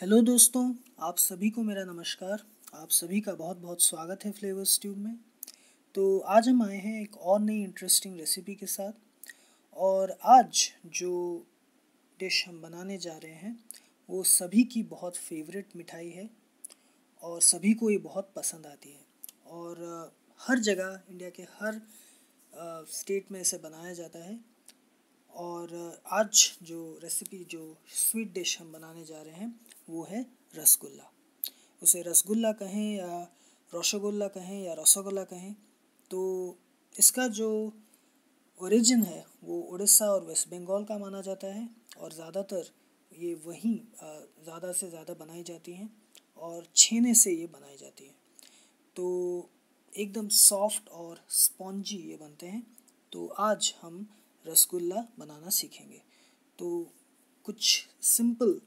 hello दोस्तों आप सभी को मेरा नमस्कार आप सभी का बहुत बहुत स्वागत है फ्लेवर्स ट्यूब में तो आज हम आए हैं एक और नई इंटरेस्टिंग रेसिपी के साथ और आज जो डिश हम बनाने जा रहे हैं वो सभी की बहुत फेवरेट मिठाई है और सभी को ये बहुत पसंद आती है और हर जगह इंडिया के हर स्टेट में इसे बनाया जाता है और आज जो रेसिपी जो स्वीट डिश हम बनाने जा रहे हैं वो है रसगुल्ला उसे रसगुल्ला कहें या रसगुल्ला कहें या रसगुल्ला कहें तो इसका जो ओरिजिन है वो उड़ीसा और वेस्ट बंगाल का माना जाता है और ज़्यादातर ये वहीं ज़्यादा से ज़्यादा बनाई जाती हैं और छेने से ये बनाई जाती हैं तो एकदम सॉफ्ट और स्पॉन्जी ये बनते हैं तो आज हम रसगुल्ला बनाना सीखेंगे तो कुछ सिंपल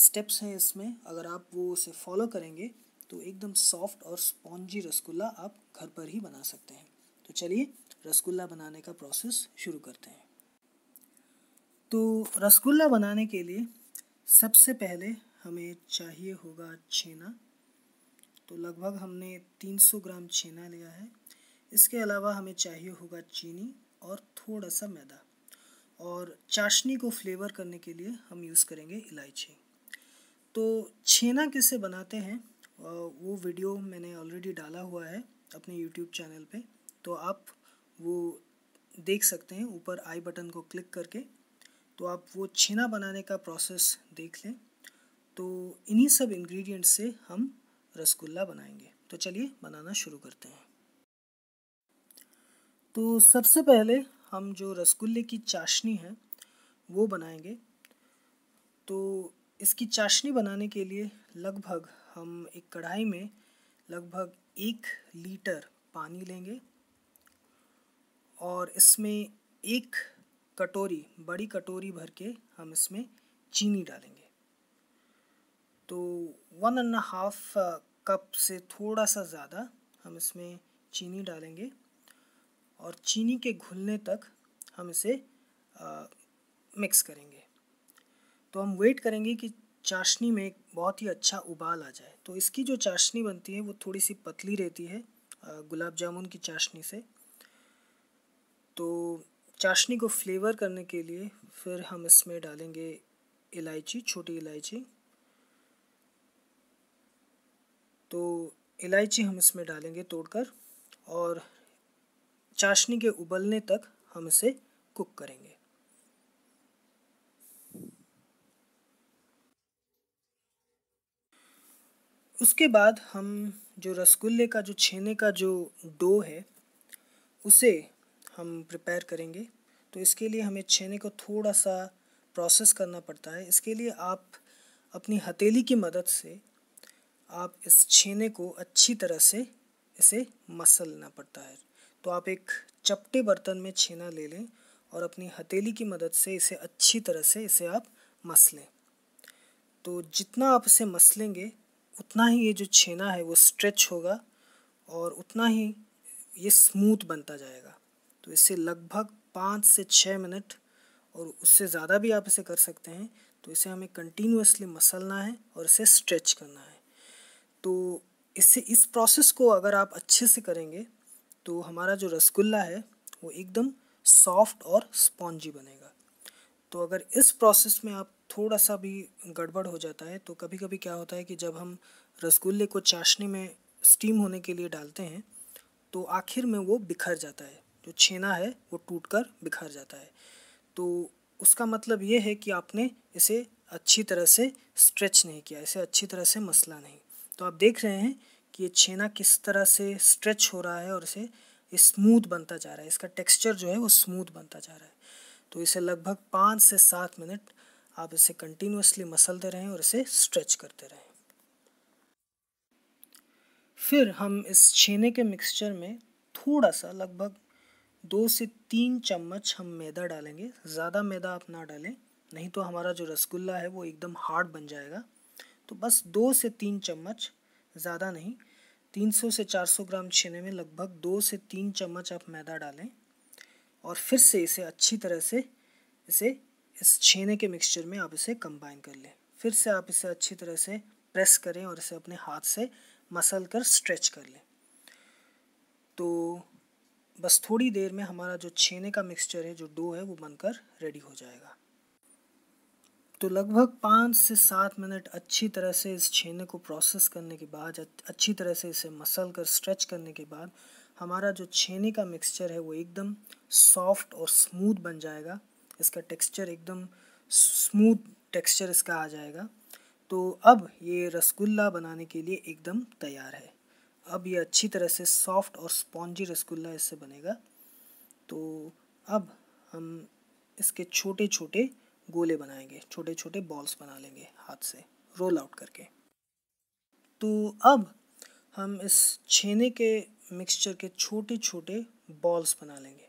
स्टेप्स हैं इसमें अगर आप वो उसे फॉलो करेंगे तो एकदम सॉफ्ट और स्पॉन्जी रसगुल्ला आप घर पर ही बना सकते हैं तो चलिए रसगुल्ला बनाने का प्रोसेस शुरू करते हैं तो रसगुल्ला बनाने के लिए सबसे पहले हमें चाहिए होगा छेना तो लगभग हमने 300 ग्राम छेना लिया है इसके अलावा हमें चाहिए होगा चीनी और थोड़ा सा मैदा और चाशनी को फ्लेवर करने के लिए हम यूज़ करेंगे इलायची तो छेना किसे बनाते हैं वो वीडियो मैंने ऑलरेडी डाला हुआ है अपने यूट्यूब चैनल पे तो आप वो देख सकते हैं ऊपर आई बटन को क्लिक करके तो आप वो छेना बनाने का प्रोसेस देख लें तो इन्हीं सब इंग्रेडिएंट्स से हम रसगुल्ला बनाएंगे तो चलिए बनाना शुरू करते हैं तो सबसे पहले हम जो रसगुल्ले की चाशनी है वो बनाएंगे तो इसकी चाशनी बनाने के लिए लगभग हम एक कढ़ाई में लगभग एक लीटर पानी लेंगे और इसमें एक कटोरी बड़ी कटोरी भर के हम इसमें चीनी डालेंगे तो वन एंड हाफ कप से थोड़ा सा ज़्यादा हम इसमें चीनी डालेंगे और चीनी के घुलने तक हम इसे आ, मिक्स करेंगे तो हम वेट करेंगे कि चाशनी में बहुत ही अच्छा उबाल आ जाए तो इसकी जो चाशनी बनती है वो थोड़ी सी पतली रहती है गुलाब जामुन की चाशनी से तो चाशनी को फ्लेवर करने के लिए फिर हम इसमें डालेंगे इलायची छोटी इलायची तो इलायची हम इसमें डालेंगे तोड़कर और चाशनी के उबलने तक हम इसे कुक करेंगे उसके बाद हम जो रसगुल्ले का जो छेने का जो डो है उसे हम प्रिपेयर करेंगे तो इसके लिए हमें छेने को थोड़ा सा प्रोसेस करना पड़ता है इसके लिए आप अपनी हथेली की मदद से आप इस छेने को अच्छी तरह से इसे मसलना पड़ता है तो आप एक चपटे बर्तन में छेना ले लें और अपनी हथेली की मदद से इसे अच्छी तरह से इसे आप मस लें तो जितना आप इसे मस लेंगे उतना ही ये जो छेना है वो स्ट्रेच होगा और उतना ही ये स्मूथ बनता जाएगा तो इसे लगभग पाँच से छः मिनट और उससे ज़्यादा भी आप इसे कर सकते हैं तो इसे हमें कंटिन्यूसली मसलना है और इसे स्ट्रेच करना है तो इससे इस प्रोसेस को अगर आप अच्छे से करेंगे तो हमारा जो रसगुल्ला है वो एकदम सॉफ्ट और स्पॉन्जी बनेगा तो अगर इस प्रोसेस में आप थोड़ा सा भी गड़बड़ हो जाता है तो कभी कभी क्या होता है कि जब हम रसगुल्ले को चाशनी में स्टीम होने के लिए डालते हैं तो आखिर में वो बिखर जाता है जो छेना है वो टूट कर बिखर जाता है तो उसका मतलब ये है कि आपने इसे अच्छी तरह से स्ट्रेच नहीं किया इसे अच्छी तरह से मसला नहीं तो आप देख रहे हैं कि ये छेना किस तरह से स्ट्रेच हो रहा है और इसे स्मूथ बनता जा रहा है इसका टेक्सचर जो है वो स्मूथ बनता जा रहा है तो इसे लगभग पाँच से सात मिनट आप इसे कंटिन्यूसली मसलते रहें और इसे स्ट्रेच करते रहें फिर हम इस छेने के मिक्सचर में थोड़ा सा लगभग दो से तीन चम्मच हम मैदा डालेंगे ज़्यादा मैदा आप ना डालें नहीं तो हमारा जो रसगुल्ला है वो एकदम हार्ड बन जाएगा तो बस दो से तीन चम्मच ज़्यादा नहीं 300 से 400 ग्राम छेने में लगभग दो से तीन चम्मच आप मैदा डालें और फिर से इसे अच्छी तरह से इसे इस छेने के मिक्सचर में आप इसे कंबाइन कर लें फिर से आप इसे अच्छी तरह से प्रेस करें और इसे अपने हाथ से मसल कर स्ट्रेच कर लें तो बस थोड़ी देर में हमारा जो छेने का मिक्सचर है जो डो है वो बनकर रेडी हो जाएगा तो लगभग पाँच से सात मिनट अच्छी तरह से इस छेने को प्रोसेस करने के बाद अच्छी तरह से इसे मसल कर स्ट्रेच करने के बाद हमारा जो छेने का मिक्सचर है वो एकदम सॉफ्ट और स्मूथ बन जाएगा इसका टेक्सचर एकदम स्मूथ टेक्सचर इसका आ जाएगा तो अब ये रसगुल्ला बनाने के लिए एकदम तैयार है अब ये अच्छी तरह से सॉफ्ट और स्पॉन्जी रसगुल्ला इससे बनेगा तो अब हम इसके छोटे छोटे गोले बनाएंगे छोटे छोटे बॉल्स बना लेंगे हाथ से रोल आउट करके तो अब हम इस छेने के मिक्सचर के छोटे छोटे बॉल्स बना लेंगे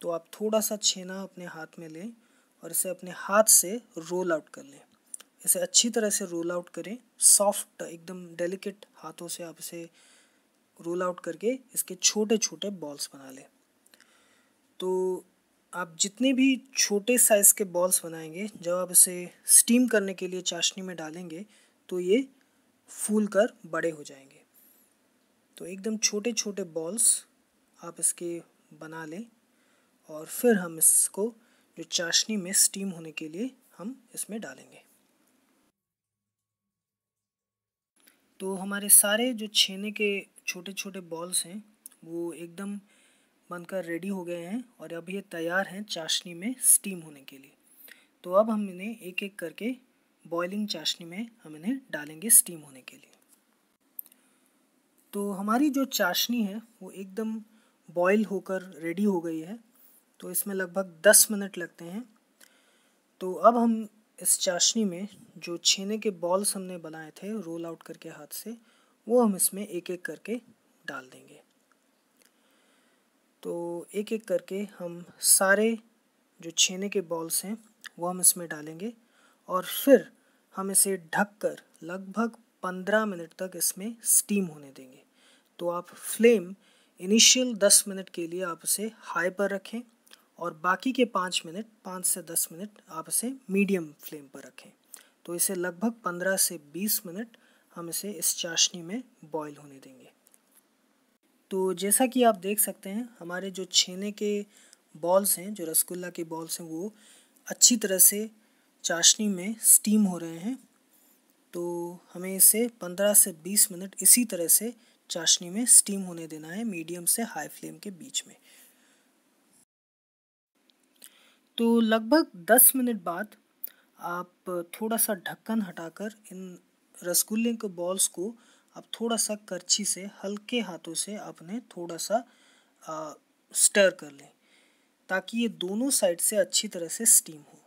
तो आप थोड़ा सा छेना अपने हाथ में लें और इसे अपने हाथ से रोल आउट कर लें इसे अच्छी तरह से रोल आउट करें सॉफ्ट एकदम डेलिकेट हाथों से आप इसे रोल आउट करके इसके छोटे छोटे बॉल्स बना लें तो आप जितने भी छोटे साइज़ के बॉल्स बनाएंगे जब आप इसे स्टीम करने के लिए चाशनी में डालेंगे तो ये फूल कर बड़े हो जाएंगे तो एकदम छोटे छोटे बॉल्स आप इसके बना लें और फिर हम इसको जो चाशनी में स्टीम होने के लिए हम इसमें डालेंगे तो हमारे सारे जो छेने के छोटे छोटे बॉल्स हैं वो एकदम बनकर रेडी हो गए हैं और अब ये तैयार हैं चाशनी में स्टीम होने के लिए तो अब हम इन्हें एक एक करके बॉयलिंग चाशनी में हम इन्हें डालेंगे स्टीम होने के लिए तो हमारी जो चाशनी है वो एकदम बॉयल होकर रेडी हो गई है तो इसमें लगभग दस मिनट लगते हैं तो अब हम इस चाशनी में जो छेने के बॉल्स हमने बनाए थे रोल आउट करके हाथ से वो हम इसमें एक एक करके डाल देंगे तो एक एक करके हम सारे जो छेने के बॉल्स हैं वो हम इसमें डालेंगे और फिर हम इसे ढककर लगभग पंद्रह मिनट तक इसमें स्टीम होने देंगे तो आप फ्लेम इनिशियल दस मिनट के लिए आप इसे हाई पर रखें और बाकी के पाँच मिनट पाँच से दस मिनट आप इसे मीडियम फ्लेम पर रखें तो इसे लगभग पंद्रह से बीस मिनट हम इसे इस चाशनी में बॉईल होने देंगे तो जैसा कि आप देख सकते हैं हमारे जो छेने के बॉल्स हैं जो रसगुल्ला के बॉल्स हैं वो अच्छी तरह से चाशनी में स्टीम हो रहे हैं तो हमें इसे पंद्रह से बीस मिनट इसी तरह से चाशनी में स्टीम होने देना है मीडियम से हाई फ्लेम के बीच में तो लगभग दस मिनट बाद आप थोड़ा सा ढक्कन हटाकर इन रसगुल्ले के बॉल्स को आप थोड़ा सा करछी से हल्के हाथों से आपने थोड़ा सा आ, स्टर कर लें ताकि ये दोनों साइड से अच्छी तरह से स्टीम हो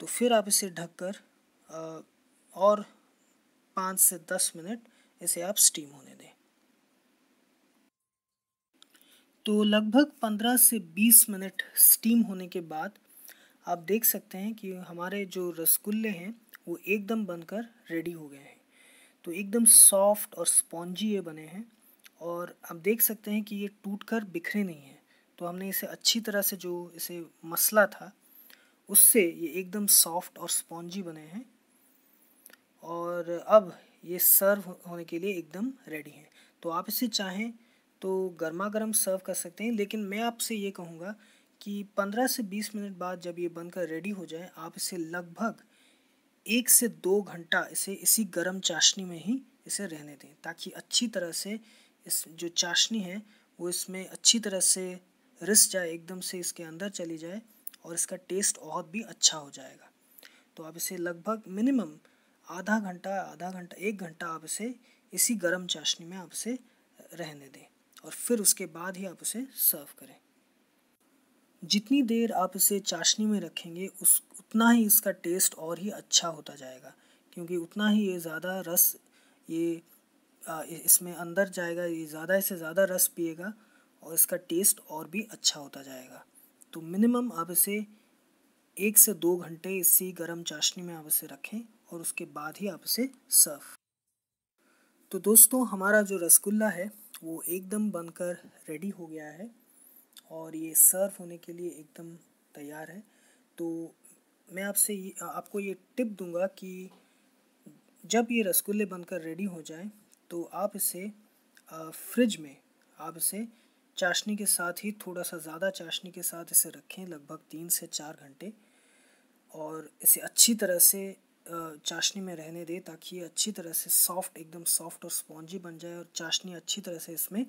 तो फिर आप इसे ढककर और पाँच से दस मिनट इसे आप स्टीम होने दें तो लगभग पंद्रह से बीस मिनट स्टीम होने के बाद आप देख सकते हैं कि हमारे जो रसगुल्ले हैं वो एकदम बनकर रेडी हो गए हैं तो एकदम सॉफ्ट और स्पॉन्जी ये बने हैं और आप देख सकते हैं कि ये टूट कर बिखरे नहीं हैं तो हमने इसे अच्छी तरह से जो इसे मसला था उससे ये एकदम सॉफ्ट और स्पॉन्जी बने हैं और अब ये सर्व होने के लिए एकदम रेडी हैं तो आप इसे चाहें तो गर्मा गर्म सर्व कर सकते हैं लेकिन मैं आपसे ये कहूँगा कि 15 से 20 मिनट बाद जब ये बनकर रेडी हो जाए आप इसे लगभग एक से दो घंटा इसे इसी गर्म चाशनी में ही इसे रहने दें ताकि अच्छी तरह से इस जो चाशनी है वो इसमें अच्छी तरह से रिस जाए एकदम से इसके अंदर चली जाए और इसका टेस्ट बहुत भी अच्छा हो जाएगा तो आप इसे लगभग मिनिमम आधा घंटा आधा घंटा एक घंटा आप इसे इसी गर्म चाशनी में आप इसे रहने दें और फिर उसके बाद ही आप उसे सर्व करें जितनी देर आप इसे चाशनी में रखेंगे उस उतना ही इसका टेस्ट और ही अच्छा होता जाएगा क्योंकि उतना ही ये ज़्यादा रस ये इसमें अंदर जाएगा ये ज़्यादा से ज़्यादा रस पिएगा और इसका टेस्ट और भी अच्छा होता जाएगा तो मिनिमम आप इसे एक से दो घंटे इसी गर्म चाशनी में आप इसे रखें और उसके बाद ही आप इसे सर्व तो दोस्तों हमारा जो रसगुल्ला है वो एकदम बनकर रेडी हो गया है और ये सर्व होने के लिए एकदम तैयार है तो मैं आपसे ये आपको ये टिप दूंगा कि जब ये रसगुल्ले बनकर रेडी हो जाएं तो आप इसे फ्रिज में आप इसे चाशनी के साथ ही थोड़ा सा ज़्यादा चाशनी के साथ इसे रखें लगभग तीन से चार घंटे और इसे अच्छी तरह से चाशनी में रहने दें ताकि ये अच्छी तरह से सॉफ्ट एकदम सॉफ्ट और स्पॉन्जी बन जाए और चाशनी अच्छी तरह से इसमें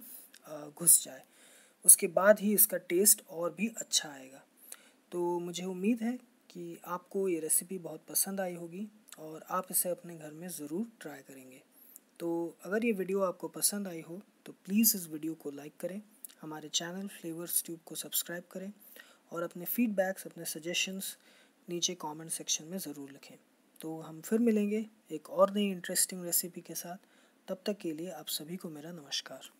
घुस जाए उसके बाद ही इसका टेस्ट और भी अच्छा आएगा तो मुझे उम्मीद है कि आपको ये रेसिपी बहुत पसंद आई होगी और आप इसे अपने घर में ज़रूर ट्राई करेंगे तो अगर ये वीडियो आपको पसंद आई हो तो प्लीज़ इस वीडियो को लाइक करें हमारे चैनल फ्लेवर्स ट्यूब को सब्सक्राइब करें और अपने फीडबैक्स अपने सजेशंस नीचे कमेंट सेक्शन में ज़रूर लिखें तो हम फिर मिलेंगे एक और नई इंटरेस्टिंग रेसिपी के साथ तब तक के लिए आप सभी को मेरा नमस्कार